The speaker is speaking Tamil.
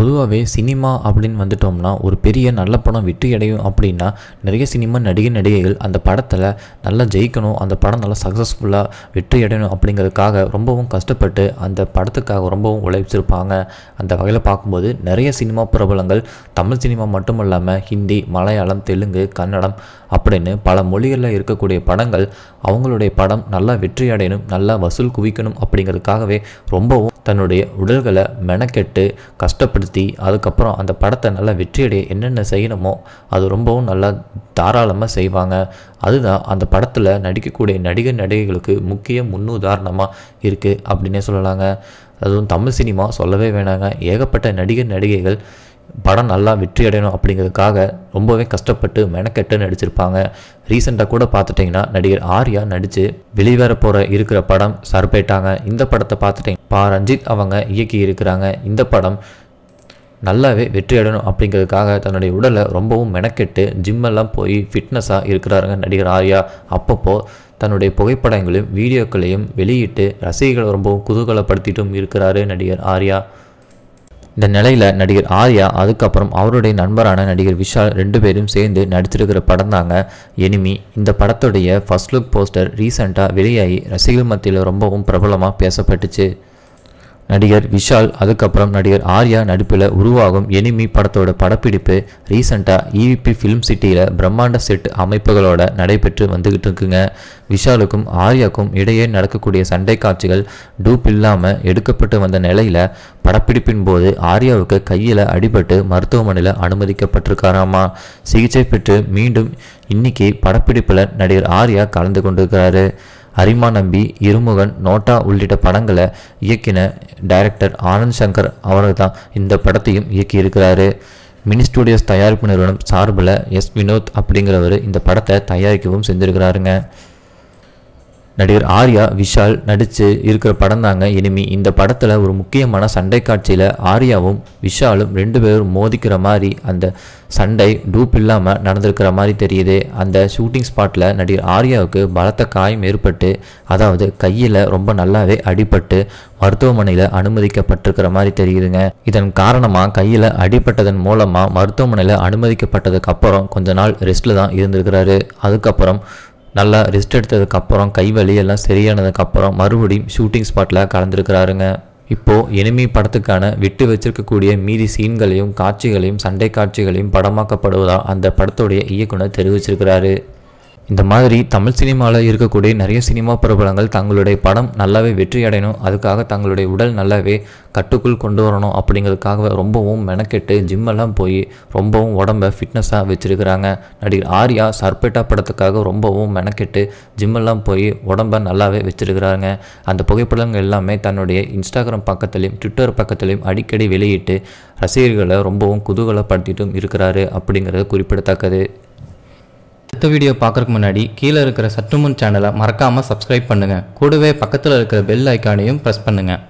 பொதுவாகவே சினிமா அப்படின்னு வந்துட்டோம்னா ஒரு பெரிய நல்ல படம் வெற்றி அடையும் அப்படின்னா நிறைய சினிமா நடிகை நடிகைகள் அந்த படத்தில் நல்லா ஜெயிக்கணும் அந்த படம் நல்லா சக்ஸஸ்ஃபுல்லாக வெற்றி அடையணும் அப்படிங்கிறதுக்காக ரொம்பவும் கஷ்டப்பட்டு அந்த படத்துக்காக ரொம்பவும் உழைச்சிருப்பாங்க அந்த வகையில் பார்க்கும்போது நிறைய சினிமா பிரபலங்கள் தமிழ் சினிமா மட்டும் இல்லாமல் ஹிந்தி மலையாளம் தெலுங்கு கன்னடம் அப்படின்னு பல மொழிகளில் இருக்கக்கூடிய படங்கள் அவங்களுடைய படம் நல்லா வெற்றி அடையணும் நல்லா வசூல் குவிக்கணும் அப்படிங்கிறதுக்காகவே ரொம்பவும் தன்னுடைய உடல்களை மெனக்கெட்டு கஷ்டப்பட்டு பயன்படுத்தி அதுக்கப்புறம் அந்த படத்தை நல்லா வெற்றியடைய என்னென்ன செய்யணுமோ அது ரொம்பவும் நல்லா தாராளமாக செய்வாங்க அதுதான் அந்த படத்தில் நடிக்கக்கூடிய நடிகர் நடிகைகளுக்கு முக்கிய முன்னுதாரணமாக இருக்குது அப்படின்னே சொல்லலாங்க அதுவும் தமிழ் சினிமா சொல்லவே வேணாங்க ஏகப்பட்ட நடிகர் நடிகைகள் படம் நல்லா வெற்றி அடையணும் அப்படிங்கிறதுக்காக ரொம்பவே கஷ்டப்பட்டு மெனக்கெட்டு நடிச்சிருப்பாங்க ரீசெண்டாக கூட பார்த்துட்டிங்கன்னா நடிகர் ஆர்யா நடித்து வெளிவர போகிற இருக்கிற படம் சரப்பேட்டாங்க இந்த படத்தை பார்த்துட்டிங்க பா ரஞ்சித் அவங்க இயக்கி இருக்கிறாங்க இந்த படம் நல்லாவே வெற்றி அப்படிங்கிறதுக்காக தன்னுடைய உடலை ரொம்பவும் மெனக்கெட்டு ஜிம்மெல்லாம் போய் ஃபிட்னஸாக இருக்கிறாருங்க நடிகர் ஆர்யா அப்பப்போ தன்னுடைய புகைப்படங்களையும் வீடியோக்களையும் வெளியிட்டு ரசிகர்களை ரொம்பவும் குதூகலப்படுத்திட்டும் இருக்கிறாரு நடிகர் ஆர்யா இந்த நிலையில் நடிகர் ஆர்யா அதுக்கப்புறம் அவருடைய நண்பரான நடிகர் விஷால் ரெண்டு பேரும் சேர்ந்து நடிச்சிருக்கிற படம் தாங்க எனிமி இந்த படத்துடைய ஃபர்ஸ்ட் லுக் போஸ்டர் ரீசெண்டாக வெளியாகி ரசிகர் மத்தியில் ரொம்பவும் பிரபலமாக பேசப்பட்டுச்சு நடிகர் விஷால் அதுக்கப்புறம் நடிகர் ஆர்யா நடிப்பில் உருவாகும் எனிமி படத்தோட படப்பிடிப்பு ரீசண்டாக இவிபி e ஃபிலிம் சிட்டியில் பிரம்மாண்ட செட் அமைப்புகளோட நடைபெற்று வந்துக்கிட்டு இருக்குங்க விஷாலுக்கும் ஆர்யாக்கும் இடையே நடக்கக்கூடிய சண்டை காட்சிகள் டூப் இல்லாமல் எடுக்கப்பட்டு வந்த நிலையில் படப்பிடிப்பின் போது ஆர்யாவுக்கு கையில் அடிபட்டு மருத்துவமனையில் அனுமதிக்கப்பட்டிருக்காராமா சிகிச்சை பெற்று மீண்டும் இன்னைக்கு படப்பிடிப்பில் நடிகர் ஆர்யா கலந்து கொண்டிருக்கிறாரு அரிமா நம்பி இருமுகன் நோட்டா உள்ளிட்ட படங்களை இயக்கின டைரக்டர் ஆனந்த் சங்கர் அவர்கள் தான் இந்த படத்தையும் இயக்கியிருக்கிறாரு மினி ஸ்டூடியோஸ் தயாரிப்பு நிறுவனம் சார்பில் எஸ் வினோத் அப்படிங்கிறவர் இந்த படத்தை தயாரிக்கவும் செஞ்சுருக்கிறாருங்க நடிகர் ஆர்யா விஷால் நடித்து இருக்கிற படம் தாங்க இனிமே இந்த படத்தில் ஒரு முக்கியமான சண்டை காட்சியில் ஆர்யாவும் விஷாலும் ரெண்டு பேரும் மோதிக்கிற மாதிரி அந்த சண்டை டூப் இல்லாமல் நடந்திருக்கிற மாதிரி தெரியுது அந்த ஷூட்டிங் ஸ்பாட்டில் நடிகர் ஆர்யாவுக்கு பலத்த காயம் ஏற்பட்டு அதாவது கையில் ரொம்ப நல்லாவே அடிபட்டு மருத்துவமனையில் அனுமதிக்கப்பட்டிருக்கிற மாதிரி தெரியுதுங்க இதன் காரணமாக கையில் அடிபட்டதன் மூலமாக மருத்துவமனையில் அனுமதிக்கப்பட்டதுக்கப்புறம் கொஞ்ச நாள் ரெஸ்ட்டில் தான் இருந்திருக்கிறாரு அதுக்கப்புறம் நல்லா ரெஸ்ட் எடுத்ததுக்கப்புறம் கை எல்லாம் சரியானதுக்கப்புறம் மறுபடியும் ஷூட்டிங் ஸ்பாட்டில் கலந்துருக்கிறாருங்க இப்போது எனிமி படத்துக்கான விட்டு வச்சிருக்கக்கூடிய மீதி சீன்களையும் காட்சிகளையும் சண்டை காட்சிகளையும் படமாக்கப்படுவதாக அந்த படத்துடைய இயக்குனர் தெரிவிச்சிருக்கிறாரு இந்த மாதிரி தமிழ் சினிமாவில் இருக்கக்கூடிய நிறைய சினிமா பிரபலங்கள் தங்களுடைய படம் நல்லாவே வெற்றி அடையணும் அதுக்காக தங்களுடைய உடல் நல்லாவே கட்டுக்குள் கொண்டு வரணும் அப்படிங்கிறதுக்காக ரொம்பவும் மெனக்கெட்டு ஜிம்மெல்லாம் போய் ரொம்பவும் உடம்பை ஃபிட்னஸாக வச்சுருக்கிறாங்க நடிகர் ஆர்யா சர்பேட்டா படத்துக்காக ரொம்பவும் மெனக்கெட்டு ஜிம்மெல்லாம் போய் உடம்பை நல்லாவே வச்சுருக்கிறாங்க அந்த புகைப்படங்கள் எல்லாமே தன்னுடைய இன்ஸ்டாகிராம் பக்கத்துலேயும் ட்விட்டர் பக்கத்துலேயும் அடிக்கடி வெளியிட்டு ரசிகர்களை ரொம்பவும் குதூகலப்படுத்திட்டும் இருக்கிறாரு அப்படிங்கிறது குறிப்பிடத்தக்கது அடுத்த வீடியோ பார்க்குறதுக்கு முன்னாடி கீழே இருக்கிற சற்றுமுன் சேனலை மறக்காமல் சப்ஸ்கிரைப் பண்ணுங்கள் கூடவே பக்கத்தில் இருக்கிற பெல் ஐக்கானையும் ப்ரெஸ் பண்ணுங்கள்